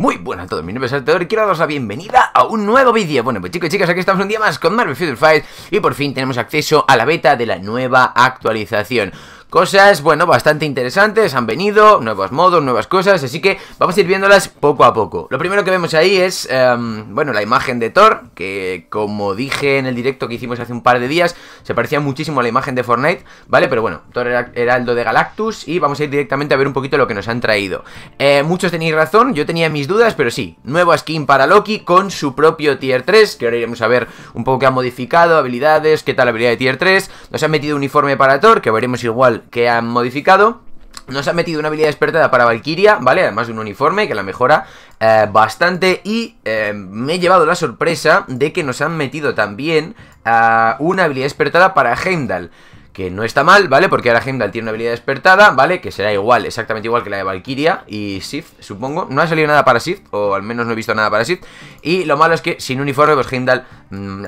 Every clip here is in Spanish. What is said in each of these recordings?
Muy buenas a todos, mi nombre es Altador y quiero daros la bienvenida a un nuevo vídeo Bueno, pues chicos y chicas, aquí estamos un día más con Marvel Future Fight Y por fin tenemos acceso a la beta de la nueva actualización cosas, bueno, bastante interesantes, han venido, nuevos modos, nuevas cosas, así que vamos a ir viéndolas poco a poco. Lo primero que vemos ahí es, em, bueno, la imagen de Thor, que como dije en el directo que hicimos hace un par de días, se parecía muchísimo a la imagen de Fortnite, ¿vale? Pero bueno, Thor era heraldo de Galactus y vamos a ir directamente a ver un poquito lo que nos han traído. Eh, muchos tenéis razón, yo tenía mis dudas, pero sí, nueva skin para Loki con su propio Tier 3, que ahora iremos a ver un poco qué ha modificado, habilidades, qué tal la habilidad de Tier 3, nos han metido uniforme para Thor, que veremos igual que han modificado nos han metido una habilidad despertada para Valkyria, ¿vale? Además de un uniforme que la mejora eh, bastante y eh, me he llevado la sorpresa de que nos han metido también eh, una habilidad despertada para Heimdall. Que no está mal, ¿vale? Porque ahora Heimdall tiene una habilidad despertada, ¿vale? Que será igual, exactamente igual que la de Valkyria y Sith, supongo. No ha salido nada para Shift, o al menos no he visto nada para Sith. Y lo malo es que sin uniforme, pues Heimdall... Mm,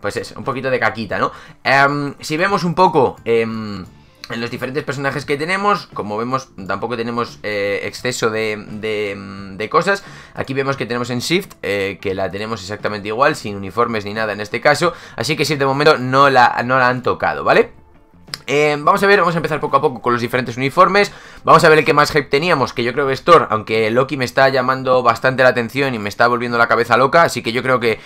pues es, un poquito de caquita, ¿no? Em, si vemos un poco... Em, en los diferentes personajes que tenemos, como vemos, tampoco tenemos eh, exceso de, cosas. Aquí vemos que tenemos en Shift, eh, que la tenemos exactamente igual, sin uniformes ni nada en este caso. Así que si de momento no la, no la han tocado, ¿vale? Eh, vamos a ver, vamos a empezar poco a poco con los diferentes uniformes. Vamos a ver el que más hype teníamos, que yo creo que es Thor, aunque Loki me está llamando bastante la atención y me está volviendo la cabeza loca, así que yo creo que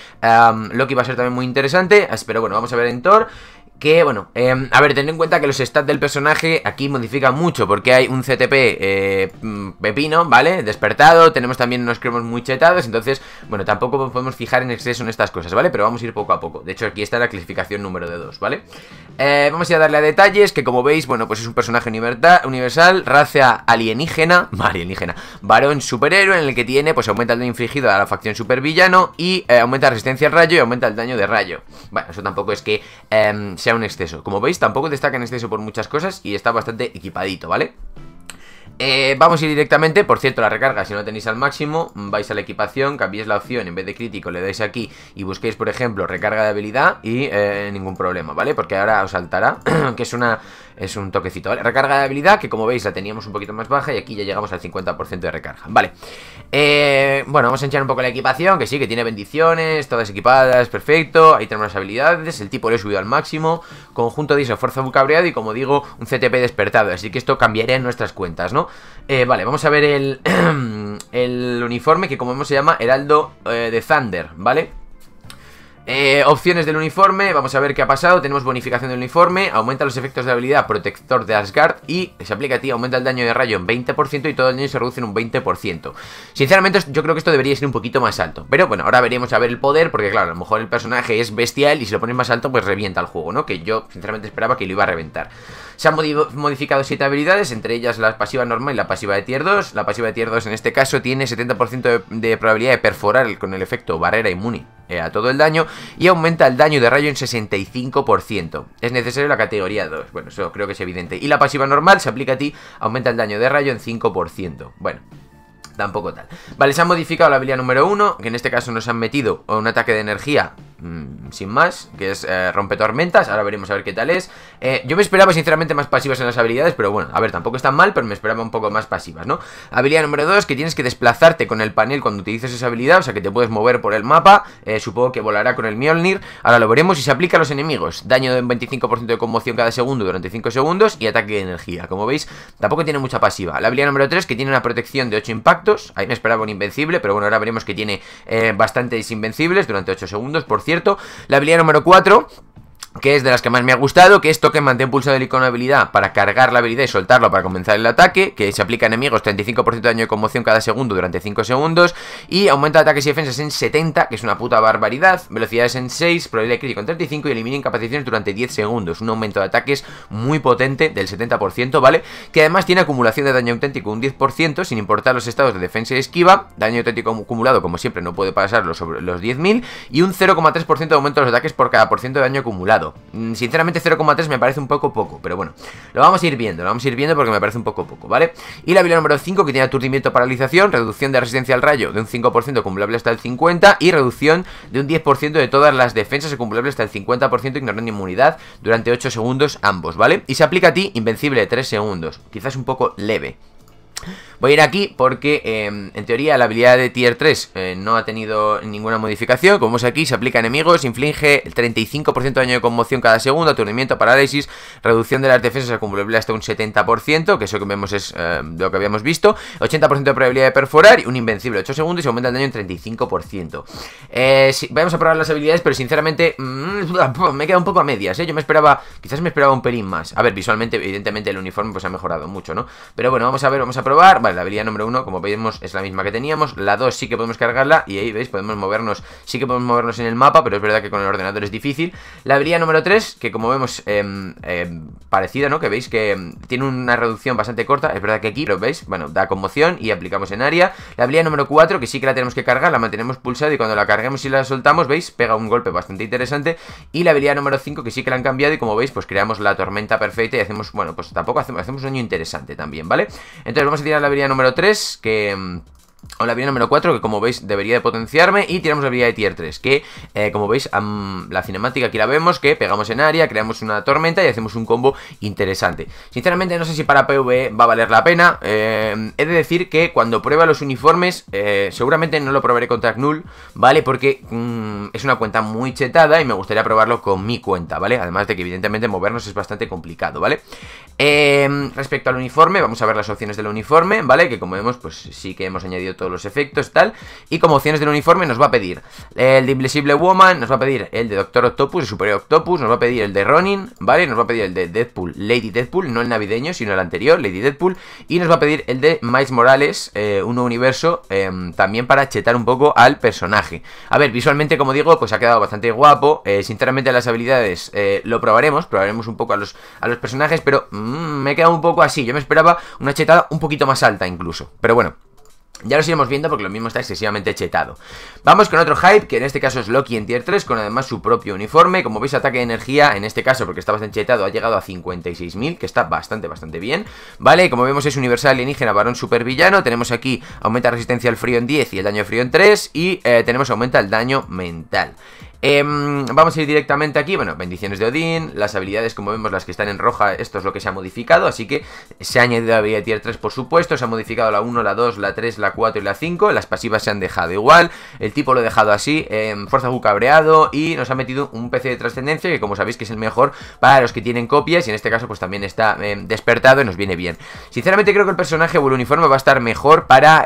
Loki va a ser también muy interesante. Pero bueno, vamos a ver en Thor. Que bueno, em, a ver, tened en cuenta que los stats del personaje aquí modifican mucho porque hay un CTP eh, mm, pepino, ¿vale? Despertado, tenemos también unos cremos muy chetados, entonces, bueno, tampoco podemos fijar en exceso en estas cosas, ¿vale? Pero vamos a ir poco a poco. De hecho, aquí está la clasificación número de 2, ¿vale? Eh, vamos a, ir a darle a detalles, que como veis, bueno, pues es un personaje universal, raza alienígena, alienígena, varón superhéroe en el que tiene, pues aumenta el daño infligido a la facción supervillano y eh, aumenta la resistencia al rayo y aumenta el daño de rayo. Bueno, eso tampoco es que... se em, un exceso. Como veis, tampoco destaca en exceso por muchas cosas y está bastante equipadito, ¿vale? Eh, vamos a ir directamente, por cierto la recarga si no la tenéis al máximo, vais a la equipación, cambiáis la opción, en vez de crítico le dais aquí y busquéis por ejemplo recarga de habilidad y eh, ningún problema, ¿vale? Porque ahora os saltará, que es una es un toquecito, ¿vale? Recarga de habilidad, que como veis la teníamos un poquito más baja y aquí ya llegamos al 50% de recarga, ¿vale? Eh, bueno, vamos a echar un poco la equipación, que sí, que tiene bendiciones, todas equipadas, perfecto, ahí tenemos las habilidades, el tipo lo he subido al máximo, conjunto dice fuerza bucabreado y como digo, un CTP despertado, así que esto cambiaría en nuestras cuentas, ¿no? Eh, vale, vamos a ver el, uniforme que como vemos se llama Heraldo eh, de Thunder, ¿vale? Eh, opciones del uniforme, vamos a ver qué ha pasado. Tenemos bonificación del uniforme, aumenta los efectos de habilidad protector de Asgard y se aplica a ti, aumenta el daño de rayo en 20% y todo el daño se reduce en un 20%. Sinceramente, yo creo que esto debería ser un poquito más alto. Pero bueno, ahora veremos a ver el poder, porque claro, a lo mejor el personaje es bestial y si lo pones más alto, pues revienta el juego, ¿no? Que yo sinceramente esperaba que lo iba a reventar. Se han modificado 7 habilidades, entre ellas la pasiva normal y la pasiva de tier 2. La pasiva de tier 2 en este caso tiene 70% de, probabilidad de perforar con el efecto barrera inmune eh, a todo el daño y aumenta el daño de rayo en 65%. Es necesario la categoría 2, bueno, eso creo que es evidente. Y la pasiva normal se aplica a ti, aumenta el daño de rayo en 5%. Bueno, tampoco tal. Vale, se ha modificado la habilidad número 1, que en este caso nos han metido un ataque de energía Mm, sin más, que es eh, rompe tormentas, ahora veremos a ver qué tal es. Eh, yo me esperaba sinceramente más pasivas en las habilidades, pero bueno, a ver, tampoco están mal, pero me esperaba un poco más pasivas, ¿no? Habilidad número 2, que tienes que desplazarte con el panel cuando utilices esa habilidad, o sea que te puedes mover por el mapa, eh, supongo que volará con el Mjolnir, ahora lo veremos y se aplica a los enemigos, daño de un 25% de conmoción cada segundo durante 5 segundos y ataque de energía, como veis, tampoco tiene mucha pasiva. La habilidad número 3, que tiene una protección de 8 impactos, ahí me esperaba un invencible, pero bueno, ahora veremos que tiene bastantes invencibles durante 8 segundos, por cierto. La habilidad número 4 que es de las que más me ha gustado, que es toque mantén pulsado el icono de habilidad para cargar la habilidad y soltarlo para comenzar el ataque, que se aplica a enemigos 35% de daño de conmoción cada segundo durante 5 segundos, y aumenta ataques y defensas en 70, que es una puta barbaridad, velocidades en 6, probabilidad de crítico en 35 y elimina incapacitaciones durante 10 segundos, un aumento de ataques muy potente del 70%, ¿vale? Que además tiene acumulación de daño auténtico un 10%, sin importar los estados de defensa y esquiva, daño auténtico acumulado como siempre no puede pasar los, los 10.000, y un 0,3% de aumento de los ataques por cada por de daño acumulado. Mm, sinceramente 0,3 me parece un poco poco, pero bueno. Lo vamos a ir viendo, lo vamos a ir viendo porque me parece un poco poco, ¿vale? Y la habilidad número 5 que tiene aturdimiento paralización, reducción de resistencia al rayo de un 5% acumulable hasta el 50% y reducción de un 10% de todas las defensas acumulables hasta el 50% ignorando inmunidad durante 8 segundos ambos, ¿vale? Y se aplica a ti invencible de 3 segundos, quizás un poco leve. Voy a ir aquí porque, em, en teoría, la habilidad de Tier 3 eh, no ha tenido ninguna modificación. Como vemos aquí, se aplica a enemigos, inflige el 35% de daño de conmoción cada segundo, aturdimiento, parálisis, reducción de las defensas acumulable hasta un 70%, que eso que vemos es em, lo que habíamos visto, 80% de probabilidad de perforar, y un invencible 8 segundos y se aumenta el daño en 35%. Eh, sí, vamos a probar las habilidades, pero sinceramente mm, me me quedado un poco a medias, ¿eh? Yo me esperaba, quizás me esperaba un pelín más. A ver, visualmente, evidentemente, el uniforme pues ha mejorado mucho, ¿no? Pero bueno, vamos a ver, vamos a probar la habilidad número 1, como veis, es la misma que teníamos. La 2 sí que podemos cargarla y ahí, ¿veis? Podemos movernos, sí que podemos movernos en el mapa, pero es verdad que con el ordenador es difícil. La habilidad número 3, que como vemos, em, em, parecida, ¿no? Que veis que em, tiene una reducción bastante corta. Es verdad que aquí, lo veis, bueno, da conmoción y aplicamos en área. La habilidad número 4, que sí que la tenemos que cargar, la mantenemos pulsada y cuando la carguemos y la soltamos, ¿veis? Pega un golpe bastante interesante. Y la habilidad número 5, que sí que la han cambiado y como veis, pues creamos la tormenta perfecta y hacemos, bueno, pues tampoco hacemos, hacemos un daño interesante también, ¿vale? Entonces vamos a tirar la habilidad número 3, que mm, o la habilidad número 4, que como veis debería de potenciarme, y tiramos la habilidad de tier 3, que eh, como veis la cinemática aquí la vemos, que pegamos en área, creamos una tormenta y hacemos un combo interesante. Sinceramente no sé si para PvE va a valer la pena, eh, he de decir que cuando prueba los uniformes, eh, seguramente no lo probaré con Tag Null, ¿vale? Porque mm, es una cuenta muy chetada y me gustaría probarlo con mi cuenta, ¿vale? Además de que evidentemente movernos es bastante complicado, ¿vale? respecto al uniforme, vamos a ver las opciones del uniforme, ¿vale? Que como vemos, pues sí que hemos añadido todos los efectos, tal. Y como opciones del uniforme nos va a pedir el de Invisible Woman, nos va a pedir el de Doctor Octopus, el Superior Octopus, nos va a pedir el de Ronin, ¿vale? Nos va a pedir el de Deadpool, Lady Deadpool, no el navideño, sino el anterior, Lady Deadpool. Y nos va a pedir el de Miles Morales, uno eh, un nuevo universo, em, también para chetar un poco al personaje. A ver, visualmente, como digo, pues ha quedado bastante guapo. Eh, sinceramente, las habilidades eh, lo probaremos, probaremos un poco a los, a los personajes, pero mm, me he quedado un poco así. Yo me esperaba una chetada un poquito más alta incluso. Pero bueno, ya lo seguimos viendo porque lo mismo está excesivamente chetado. Vamos con otro hype, que en este caso es Loki en tier 3, con además su propio uniforme. Como veis, ataque de energía, en este caso, porque está bastante chetado, ha llegado a 56.000, que está bastante, bastante bien. Vale, como vemos es universal alienígena, varón supervillano. Tenemos aquí, aumenta resistencia al frío en 10 y el daño frío en 3. Y eh, tenemos aumenta el daño mental. Em, vamos a ir directamente aquí, bueno, bendiciones de Odín, las habilidades como vemos las que están en roja, esto es lo que se ha modificado, así que se ha añadido a habilidad tier 3 por supuesto, se ha modificado la 1, la 2, la 3, la 4 y la 5, las pasivas se han dejado igual, el tipo lo he dejado así, em, fuerza Forza cabreado y nos ha metido un PC de trascendencia que como sabéis que es el mejor para los que tienen copias y en este caso pues también está em, despertado y nos viene bien. Sinceramente creo que el personaje o el uniforme va a estar mejor para...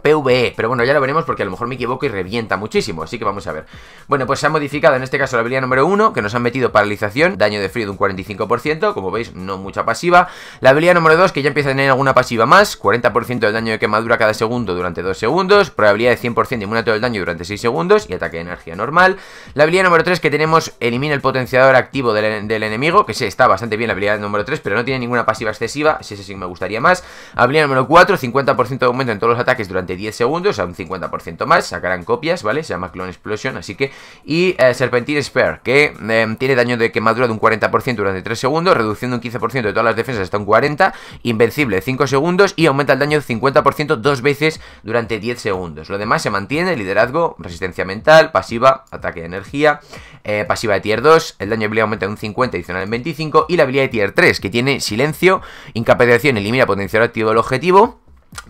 PvE, pero bueno, ya lo veremos porque a lo mejor me equivoco y revienta muchísimo, así que vamos a ver. Bueno, pues se ha modificado en este caso la habilidad número 1, que nos han metido paralización, daño de frío de un 45%, como veis, no mucha pasiva. La habilidad número 2, que ya empieza a tener alguna pasiva más, 40% del daño de quemadura cada segundo durante 2 segundos, probabilidad de 100% de todo del daño durante 6 segundos y ataque de energía normal. La habilidad número 3 que tenemos, elimina el potenciador activo del, del enemigo, que sí, está bastante bien la habilidad número 3, pero no tiene ninguna pasiva excesiva, si ese sí me gustaría más. Habilidad número 4, 50% de aumento en todos los ataques durante 10 segundos a un 50% más, sacarán copias, ¿vale? Se llama Clone Explosion, así que... Y eh, Serpentine Spare, que em, tiene daño de quemadura de un 40% durante 3 segundos, reduciendo un 15% de todas las defensas hasta un 40%, Invencible 5 segundos y aumenta el daño de 50% dos veces durante 10 segundos. Lo demás se mantiene, liderazgo, resistencia mental, pasiva, ataque de energía, eh, pasiva de tier 2, el daño de habilidad aumenta de un 50 adicional en 25 y la habilidad de tier 3 que tiene silencio, incapacitación, elimina potencial activo del objetivo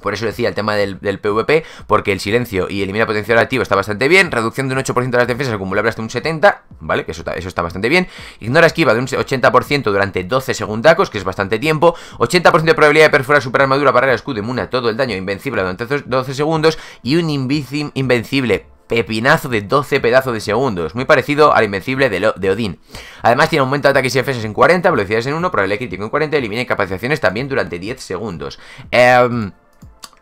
por eso decía el tema del, PvP, porque el silencio y elimina potencial activo está bastante bien. Reducción de un 8% de las defensas acumulables hasta un 70%, ¿vale? Que eso está, eso está bastante bien. Ignora esquiva de un 80% durante 12 segundacos, que es bastante tiempo. 80% de probabilidad de perforar super armadura, el escudo, inmune a todo el daño invencible durante 12 segundos. Y un invencible pepinazo de 12 pedazos de segundos, muy parecido al invencible de, de Odín. Además tiene aumento de ataques y defensas en 40, velocidades en 1, probabilidad crítico en 40, elimina incapacitaciones también durante 10 segundos. Eh,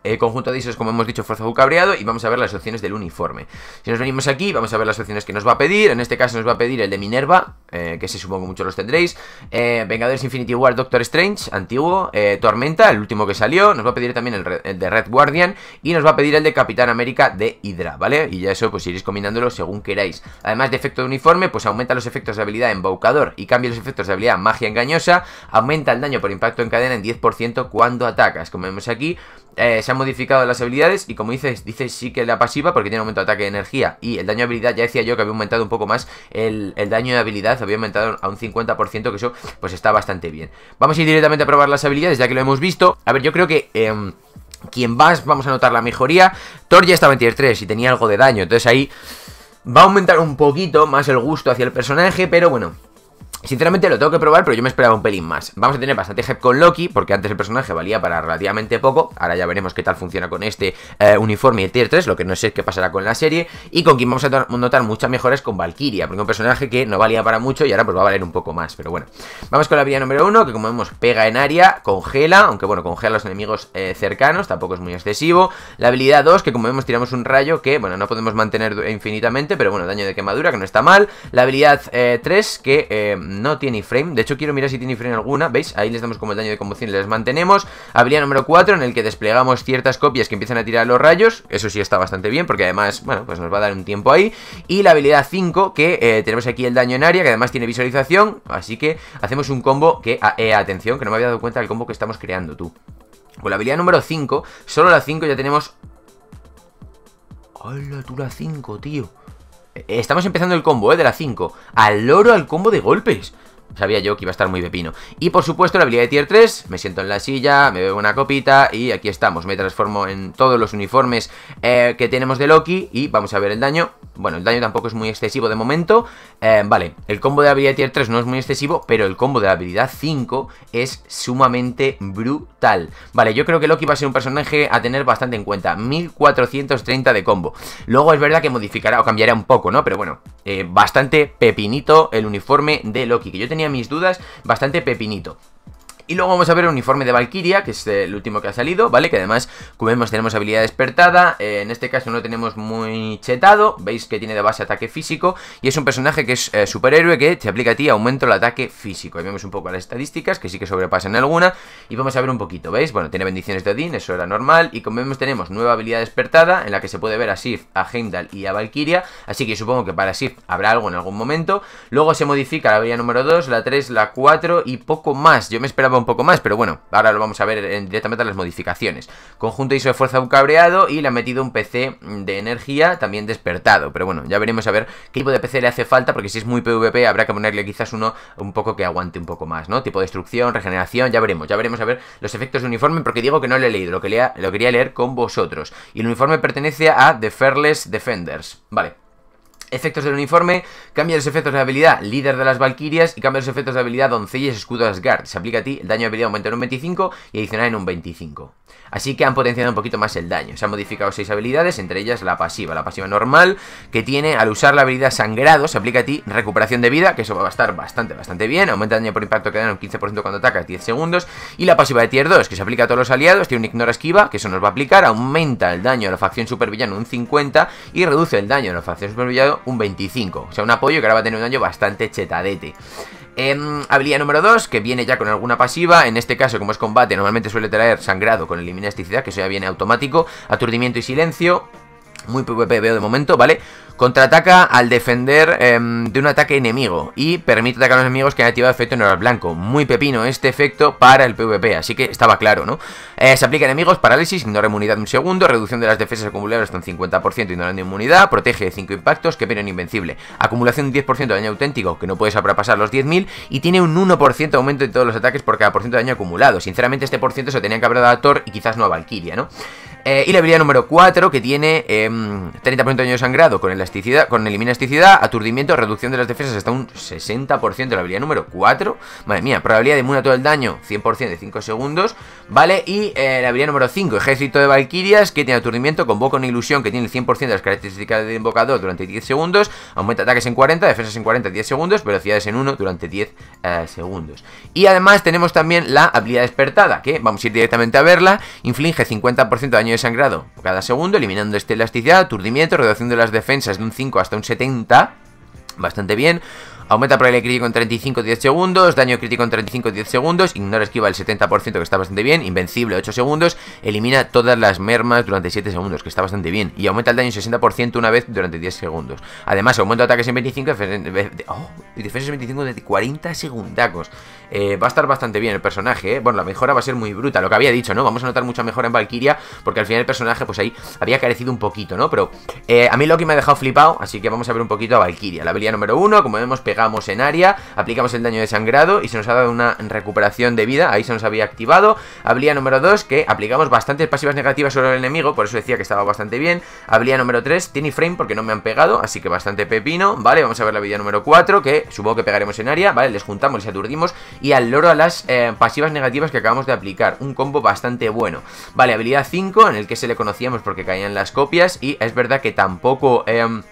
eh, conjunto de ISOs, como hemos dicho, fuerza cabreado y vamos a ver las opciones del uniforme. Si nos venimos aquí, vamos a ver las opciones que nos va a pedir. En este caso nos va a pedir el de Minerva, eh, que se supongo muchos los tendréis. Eh, Vengadores Infinity War, Doctor Strange, antiguo. Tormenta, el último que salió. Nos va a pedir también el, de Red Guardian y nos va a pedir el de Capitán América de Hydra, ¿vale? Y ya eso, pues iréis combinándolo según queráis. Además de efecto de uniforme, pues aumenta los efectos de habilidad embaucador y cambia los efectos de habilidad magia engañosa. Aumenta el daño por impacto en cadena en 10% cuando atacas. Como vemos aquí, eh, se han modificado las habilidades y como dices, dice sí que la pasiva porque tiene aumento de ataque de energía y el daño de habilidad, ya decía yo que había aumentado un poco más el, daño de habilidad, había aumentado a un 50%, que eso pues está bastante bien. Vamos a ir directamente a probar las habilidades ya que lo hemos visto. A ver, yo creo que... Eh, quien más vamos a notar la mejoría. Thor ya estaba en tier 3 y tenía algo de daño, entonces ahí va a aumentar un poquito más el gusto hacia el personaje, pero bueno, Sinceramente lo tengo que probar, pero yo me esperaba un pelín más. Vamos a tener bastante hype con Loki, porque antes el personaje valía para relativamente poco. Ahora ya veremos qué tal funciona con este eh, uniforme uniforme de tier 3, lo que no sé qué pasará con la serie. Y con quien vamos a notar muchas mejoras con Valkyria, porque un personaje que no valía para mucho y ahora pues va a valer un poco más. Pero bueno, vamos con la habilidad número 1, que como vemos pega en área, congela, aunque bueno, congela a los enemigos eh, cercanos, tampoco es muy excesivo. La habilidad 2, que como vemos tiramos un rayo que, bueno, no podemos mantener infinitamente, pero bueno, daño de quemadura, que no está mal. La habilidad 3, eh, que no tiene frame De hecho, quiero mirar si tiene frame alguna. ¿Veis? Ahí les damos como el daño de combustión y les mantenemos. Habilidad número 4, en el que desplegamos ciertas copias que empiezan a tirar los rayos. Eso sí está bastante bien, porque además, bueno, pues nos va a dar un tiempo ahí. Y la habilidad 5, que eh, tenemos aquí el daño en área, que además tiene visualización. Así que hacemos un combo que... Ah, eh, atención, que no me había dado cuenta del combo que estamos creando, tú. Con pues la habilidad número 5, solo la 5 ya tenemos... ¡Hala, tú la 5, tío! Estamos empezando el combo, ¿eh? De la 5. Al loro al combo de golpes sabía yo que iba a estar muy pepino. Y por supuesto la habilidad de tier 3, me siento en la silla, me bebo una copita y aquí estamos, me transformo en todos los uniformes eh, que tenemos de Loki y vamos a ver el daño. Bueno, el daño tampoco es muy excesivo de momento, eh, vale, el combo de habilidad tier 3 no es muy excesivo, pero el combo de la habilidad 5 es sumamente brutal. Vale, yo creo que Loki va a ser un personaje a tener bastante en cuenta, 1430 de combo. Luego es verdad que modificará o cambiará un poco, ¿no? Pero bueno, eh, bastante pepinito el uniforme de Loki, que yo tenía mis dudas, bastante pepinito. Y luego vamos a ver el uniforme de Valkyria, que es el último que ha salido, ¿vale? Que además, como vemos, tenemos habilidad despertada. Eh, en este caso no lo tenemos muy chetado. Veis que tiene de base ataque físico. Y es un personaje que es eh, superhéroe que te aplica a ti aumento el ataque físico. Ahí vemos un poco las estadísticas, que sí que sobrepasan alguna. Y vamos a ver un poquito, ¿veis? Bueno, tiene bendiciones de Odin eso era normal. Y como vemos, tenemos nueva habilidad despertada, en la que se puede ver a Sif, a Heimdall y a Valkyria. Así que supongo que para Sif habrá algo en algún momento. Luego se modifica la habilidad número 2, la 3, la 4 y poco más. Yo me esperaba un poco más, pero bueno, ahora lo vamos a ver directamente las modificaciones. Conjunto hizo de fuerza un cabreado y le ha metido un PC de energía también despertado, pero bueno, ya veremos a ver qué tipo de PC le hace falta, porque si es muy PvP habrá que ponerle quizás uno un poco que aguante un poco más, ¿no? Tipo destrucción, regeneración, ya veremos, ya veremos a ver los efectos de uniforme, porque digo que no lo he leído, lo, que lo quería leer con vosotros. Y el uniforme pertenece a The Fairless Defenders, vale. Efectos del uniforme, cambia los efectos de habilidad líder de las valquirias y cambia los efectos de habilidad doncellas escudo Asgard. Se aplica a ti, el daño de habilidad aumenta en un 25 y adicional en un 25. Así que han potenciado un poquito más el daño. Se han modificado 6 habilidades, entre ellas la pasiva. La pasiva normal que tiene al usar la habilidad sangrado, se aplica a ti recuperación de vida, que eso va a estar bastante, bastante bien. Aumenta el daño por impacto que dan un 15% cuando ataca, 10 segundos. Y la pasiva de tier 2, que se aplica a todos los aliados, tiene un ignora esquiva, que eso nos va a aplicar. Aumenta el daño de la facción supervillano un 50 y reduce el daño de la facción supervillano un 25. O sea, un apoyo que ahora va a tener un daño bastante chetadete. Em, habilidad número 2, que viene ya con alguna pasiva. En este caso, como es combate, normalmente suele traer sangrado con elimina que eso ya viene automático. Aturdimiento y silencio muy PvP veo de momento, ¿vale? Contraataca al defender em, de un ataque enemigo y permite atacar a los enemigos que han activado efecto en oral blanco. Muy pepino este efecto para el PvP, así que estaba claro, ¿no? Eh, se aplica a enemigos, parálisis, ignora inmunidad un segundo, reducción de las defensas acumuladas hasta un 50%, ignorando inmunidad, protege de 5 impactos, que viene invencible. Acumulación de 10% de daño auténtico, que no puede sobrepasar los 10.000 y tiene un 1% aumento de todos los ataques por cada por ciento de daño acumulado. Sinceramente este por ciento se tenía que haber dado a Thor y quizás no a Valkyria, ¿no? Eh, y la habilidad número 4 que tiene 30% em, de daño de sangrado con elasticidad, con elimina elasticidad, aturdimiento, reducción de las defensas hasta un 60% la habilidad número 4. Madre mía, probabilidad de inmune a todo el daño 100% de 5 segundos, ¿vale? Y eh, la habilidad número 5, ejército de valquirias que tiene aturdimiento, convoca una ilusión que tiene el 100% de las características de invocador durante 10 segundos, aumenta ataques en 40, defensas en 40, 10 segundos, velocidades en 1 durante 10 eh, segundos. Y además tenemos también la habilidad despertada, que vamos a ir directamente a verla, inflige 50% de daño de sangrado cada segundo, eliminando esta elasticidad, aturdimiento, reducción de las defensas de un 5 hasta un 70, bastante bien. Aumenta probabilidad crítico en 35 10 segundos, daño crítico en 35 10 segundos, ignora esquiva el 70% que está bastante bien, invencible 8 segundos, elimina todas las mermas durante 7 segundos, que está bastante bien, y aumenta el daño en 60% una vez durante 10 segundos. Además, aumenta ataques en 25 defensas en 25 de 40 segundacos. Eh, va a estar bastante bien el personaje, ¿eh? Bueno, la mejora va a ser muy bruta, lo que había dicho, ¿no? Vamos a notar mucha mejora en Valkyria, porque al final el personaje, pues ahí había carecido un poquito, ¿no? Pero eh, a mí Loki me ha dejado flipado, así que vamos a ver un poquito a Valkyria. La habilidad número 1, como vemos, pegado pegamos en área, aplicamos el daño de sangrado y se nos ha dado una recuperación de vida, ahí se nos había activado. Habilidad número 2, que aplicamos bastantes pasivas negativas sobre el enemigo, por eso decía que estaba bastante bien. Habilidad número 3, tiene frame porque no me han pegado, así que bastante pepino, ¿vale? Vamos a ver la habilidad número 4, que supongo que pegaremos en área, ¿vale? Les juntamos, les aturdimos y al loro a las eh, pasivas negativas que acabamos de aplicar, un combo bastante bueno. Vale, habilidad 5, en el que se le conocíamos porque caían las copias y es verdad que tampoco... Em,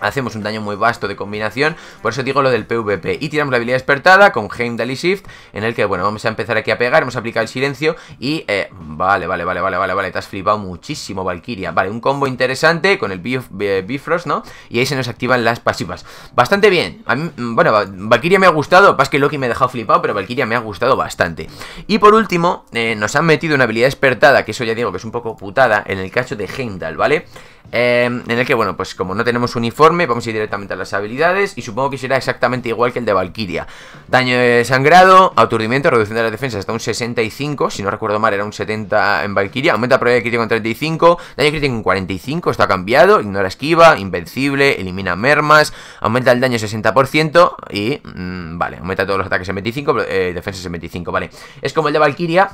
hacemos un daño muy vasto de combinación, por eso digo lo del PvP. Y tiramos la habilidad despertada con Heimdall y Shift, en el que, bueno, vamos a empezar aquí a pegar, hemos aplicado el silencio y... Eh, vale, vale, vale, vale, vale, vale, te has flipado muchísimo, Valkyria. Vale, un combo interesante con el eh, Bifrost, ¿no? Y ahí se nos activan las pasivas. Bastante bien. Mm, bueno, Valkyria me ha gustado, pasa que Loki me ha dejado flipado, pero Valkyria me ha gustado bastante. Y por último, eh, nos han metido una habilidad despertada, que eso ya digo que es un poco putada, en el cacho de Heimdall, ¿vale? vale Em, en el que, bueno, pues como no tenemos uniforme, vamos a ir directamente a las habilidades y supongo que será exactamente igual que el de Valkyria. Daño de sangrado, aturdimiento, reducción de las defensas hasta un 65, si no recuerdo mal era un 70 en Valkyria, aumenta la probabilidad de crítico en 35, daño crítico en 45, está cambiado, ignora esquiva, invencible, elimina mermas, aumenta el daño 60% y, mm, vale, aumenta todos los ataques en 25, eh, defensas en 25, vale. Es como el de Valkyria,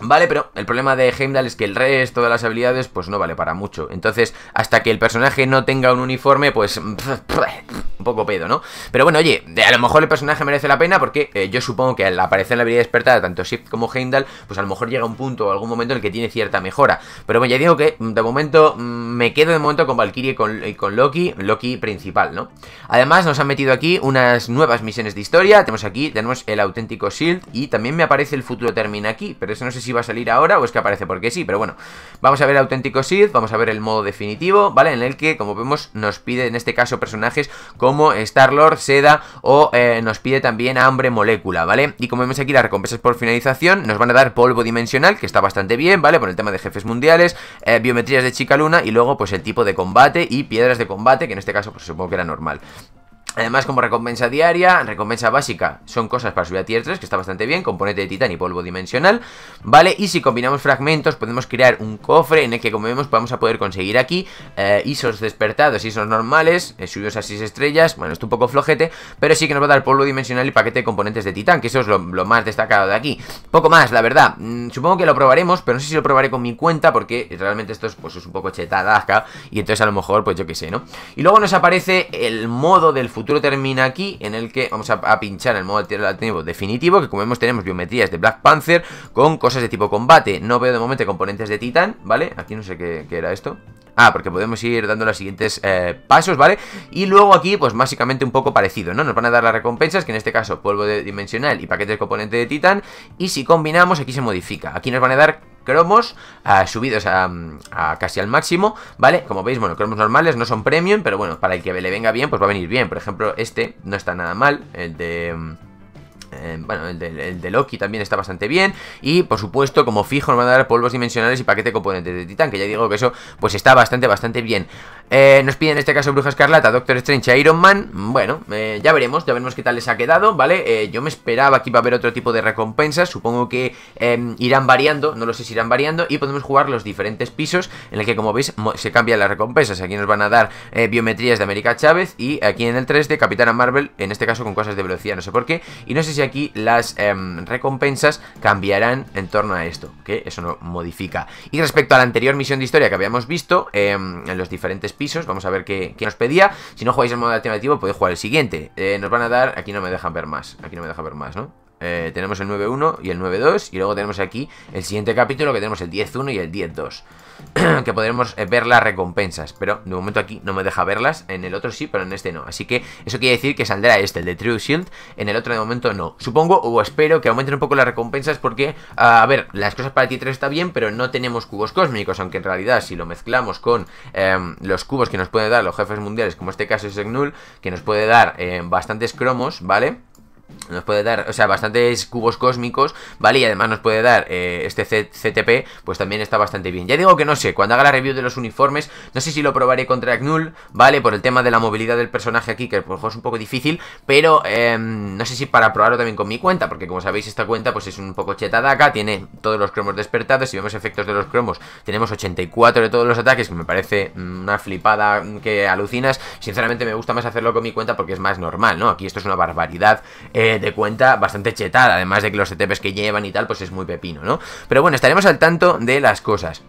Vale, pero el problema de Heimdall es que el resto de las habilidades pues no vale para mucho. Entonces, hasta que el personaje no tenga un uniforme, pues... Un poco pedo, ¿no? Pero bueno, oye, a lo mejor el personaje merece la pena porque eh, yo supongo que al aparecer la habilidad despertada, tanto Shift como Heimdall, pues a lo mejor llega un punto o algún momento en el que tiene cierta mejora. Pero bueno, ya digo que de momento mm, me quedo de momento con Valkyrie y con, Loki, Loki principal, ¿no? Además nos han metido aquí unas nuevas misiones de historia. Tenemos aquí, tenemos el auténtico Shield y también me aparece el futuro termina aquí, pero eso no sé si va a salir ahora o es que aparece porque sí, pero bueno. Vamos a ver auténtico Sith, vamos a ver el modo definitivo, ¿vale? En el que, como vemos, nos pide en este caso personajes como Star-Lord, Seda o eh, nos pide también Hambre Molécula, ¿vale? Y como vemos aquí, las recompensas por finalización nos van a dar polvo dimensional, que está bastante bien, ¿vale? Por el tema de jefes mundiales, eh, biometrías de chica luna y luego pues el tipo de combate y piedras de combate, que en este caso pues supongo que era normal. Además, como recompensa diaria, recompensa básica, son cosas para subir a tier 3, que está bastante bien, componente de titán y polvo dimensional, ¿vale? Y si combinamos fragmentos, podemos crear un cofre en el que, como vemos, vamos a poder conseguir aquí eh, isos despertados, isos normales, eh, subidos a 6 estrellas, bueno, es un poco flojete, pero sí que nos va a dar polvo dimensional y paquete de componentes de titán, que eso es lo, más destacado de aquí. Poco más, la verdad, mm, supongo que lo probaremos, pero no sé si lo probaré con mi cuenta, porque realmente esto es, pues, es un poco chetada y entonces a lo mejor, pues yo qué sé, ¿no? Y luego nos aparece el modo del futuro futuro termina aquí, en el que vamos a, pinchar el modo alternativo definitivo, que como vemos tenemos biometrías de Black Panther con cosas de tipo combate. No veo de momento componentes de titán, ¿vale? Aquí no sé qué, qué era esto. Ah, porque podemos ir dando los siguientes eh, pasos, ¿vale? Y luego aquí, pues básicamente un poco parecido, ¿no? Nos van a dar las recompensas, que en este caso polvo de dimensional y paquetes componente de titán. Y si combinamos, aquí se modifica. Aquí nos van a dar cromos eh, subidos a, casi al máximo, ¿vale? Como veis, bueno, cromos normales no son premium, pero bueno, para el que le venga bien, pues va a venir bien. Por ejemplo, este no está nada mal, el de... Mm, eh, bueno, el de, Loki también está bastante bien. Y por supuesto, como fijo, nos van a dar polvos dimensionales y paquete de componentes de Titán, que ya digo que eso pues está bastante, bastante bien. Eh, nos piden en este caso Bruja Escarlata, Doctor Strange e Iron Man. Bueno, eh, ya veremos, ya veremos qué tal les ha quedado, ¿vale? yo me esperaba que iba a haber otro tipo de recompensas, supongo que em, irán variando, no lo sé si irán variando, y podemos jugar los diferentes pisos en el que, como veis, se cambian las recompensas. Aquí nos van a dar biometrías de América Chávez y aquí en el 3 de Capitana Marvel, en este caso con cosas de velocidad, no sé por qué, y no sé si aquí las em, recompensas cambiarán en torno a esto, que eso no modifica. Y respecto a la anterior misión de historia que habíamos visto, em, en los diferentes pisos, vamos a ver qué, qué, nos pedía. Si no jugáis el modo alternativo, podéis jugar el siguiente. Eh, nos van a dar, aquí no me dejan ver más, aquí no me deja ver más, ¿no? Eh, tenemos el 9.1 y el 9.2 y luego tenemos aquí el siguiente capítulo que tenemos el 10-1 y el 10-2 que podremos eh, ver las recompensas, pero de momento aquí no me deja verlas, en el otro sí, pero en este no. Así que eso quiere decir que saldrá este, el de True Shield, en el otro de momento no. Supongo o espero que aumenten un poco las recompensas porque, ah, a ver, las cosas para ti 3 está bien, pero no tenemos cubos cósmicos, aunque en realidad si lo mezclamos con em, los cubos que nos pueden dar los jefes mundiales, como este caso es Egnul, que nos puede dar em, bastantes cromos, ¿vale? nos puede dar, o sea, bastantes cubos cósmicos, ¿vale? Y además nos puede dar eh, este CTP, pues también está bastante bien. Ya digo que no sé, cuando haga la review de los uniformes, no sé si lo probaré contra Agnul, ¿vale? Por el tema de la movilidad del personaje aquí, que por menos es un poco difícil, pero em, no sé si para probarlo también con mi cuenta, porque como sabéis, esta cuenta pues es un poco chetada acá, tiene todos los cromos despertados, si vemos efectos de los cromos, tenemos 84 de todos los ataques, que me parece mm, una flipada mm, que alucinas. Sinceramente me gusta más hacerlo con mi cuenta porque es más normal, ¿no? Aquí esto es una barbaridad. Eh, de cuenta bastante chetada, además de que los ETPs que llevan y tal, pues es muy pepino, ¿no? Pero bueno, estaremos al tanto de las cosas.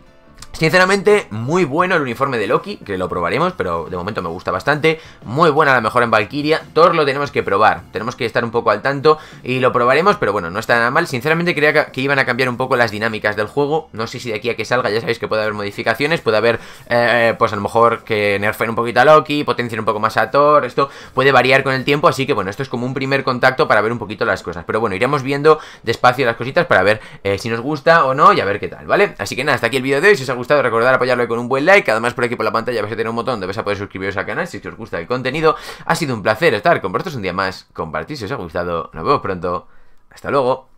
Sinceramente, muy bueno el uniforme de Loki, que lo probaremos, pero de momento me gusta bastante. Muy buena la mejor en Valkyria. Thor lo tenemos que probar, tenemos que estar un poco al tanto y lo probaremos, pero bueno, no está nada mal. Sinceramente creía que iban a cambiar un poco las dinámicas del juego. No sé si de aquí a que salga ya sabéis que puede haber modificaciones, puede haber, eh, pues a lo mejor que nerfen un poquito a Loki, potencien un poco más a Thor, esto puede variar con el tiempo, así que bueno, esto es como un primer contacto para ver un poquito las cosas. Pero bueno, iremos viendo despacio las cositas para ver eh, si nos gusta o no y a ver qué tal, ¿vale? Así que nada, hasta aquí el vídeo de hoy, si os ha gustado gustado, recordad apoyarlo con un buen like. Además, por aquí por la pantalla vais a tener un botón donde vais a poder suscribiros al canal si os gusta el contenido. Ha sido un placer estar con vosotros un día más. Compartid si os ha gustado. Nos vemos pronto. Hasta luego.